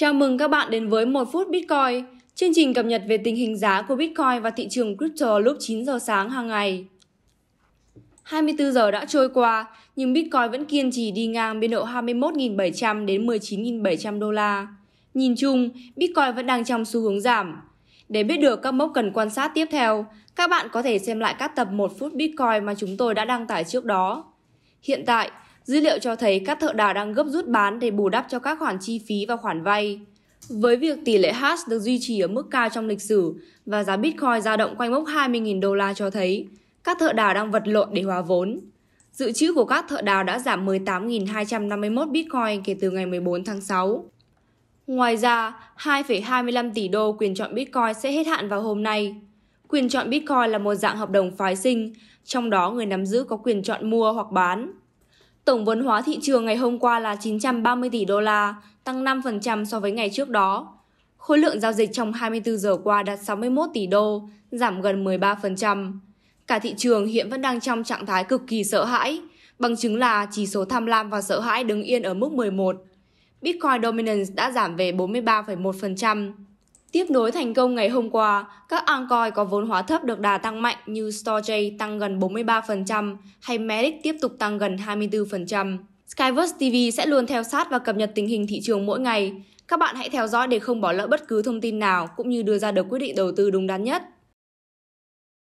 Chào mừng các bạn đến với 1 phút Bitcoin, chương trình cập nhật về tình hình giá của Bitcoin và thị trường crypto lúc 9 giờ sáng hàng ngày. 24 giờ đã trôi qua, nhưng Bitcoin vẫn kiên trì đi ngang biên độ 21.700 đến 19.700 đô la. Nhìn chung, Bitcoin vẫn đang trong xu hướng giảm. Để biết được các mốc cần quan sát tiếp theo, các bạn có thể xem lại các tập 1 phút Bitcoin mà chúng tôi đã đăng tải trước đó. Hiện tại, Dữ liệu cho thấy các thợ đào đang gấp rút bán để bù đắp cho các khoản chi phí và khoản vay. Với việc tỷ lệ hash được duy trì ở mức cao trong lịch sử và giá Bitcoin dao động quanh mốc 20.000 đô la cho thấy các thợ đào đang vật lộn để hòa vốn. Dự trữ của các thợ đào đã giảm 18.251 Bitcoin kể từ ngày 14 tháng 6. Ngoài ra, 2,25 tỷ đô quyền chọn Bitcoin sẽ hết hạn vào hôm nay. Quyền chọn Bitcoin là một dạng hợp đồng phái sinh, trong đó người nắm giữ có quyền chọn mua hoặc bán. Tổng vốn hóa thị trường ngày hôm qua là 930 tỷ đô la, tăng 5% so với ngày trước đó. Khối lượng giao dịch trong 24 giờ qua đạt 61 tỷ đô, giảm gần 13%. Cả thị trường hiện vẫn đang trong trạng thái cực kỳ sợ hãi, bằng chứng là chỉ số tham lam và sợ hãi đứng yên ở mức 11. Bitcoin Dominance đã giảm về 43,1%, Tiếp nối thành công ngày hôm qua, các altcoin có vốn hóa thấp được đà tăng mạnh như StoreJ tăng gần 43% hay Medic tiếp tục tăng gần 24%. Skyverse TV sẽ luôn theo sát và cập nhật tình hình thị trường mỗi ngày. Các bạn hãy theo dõi để không bỏ lỡ bất cứ thông tin nào cũng như đưa ra được quyết định đầu tư đúng đắn nhất.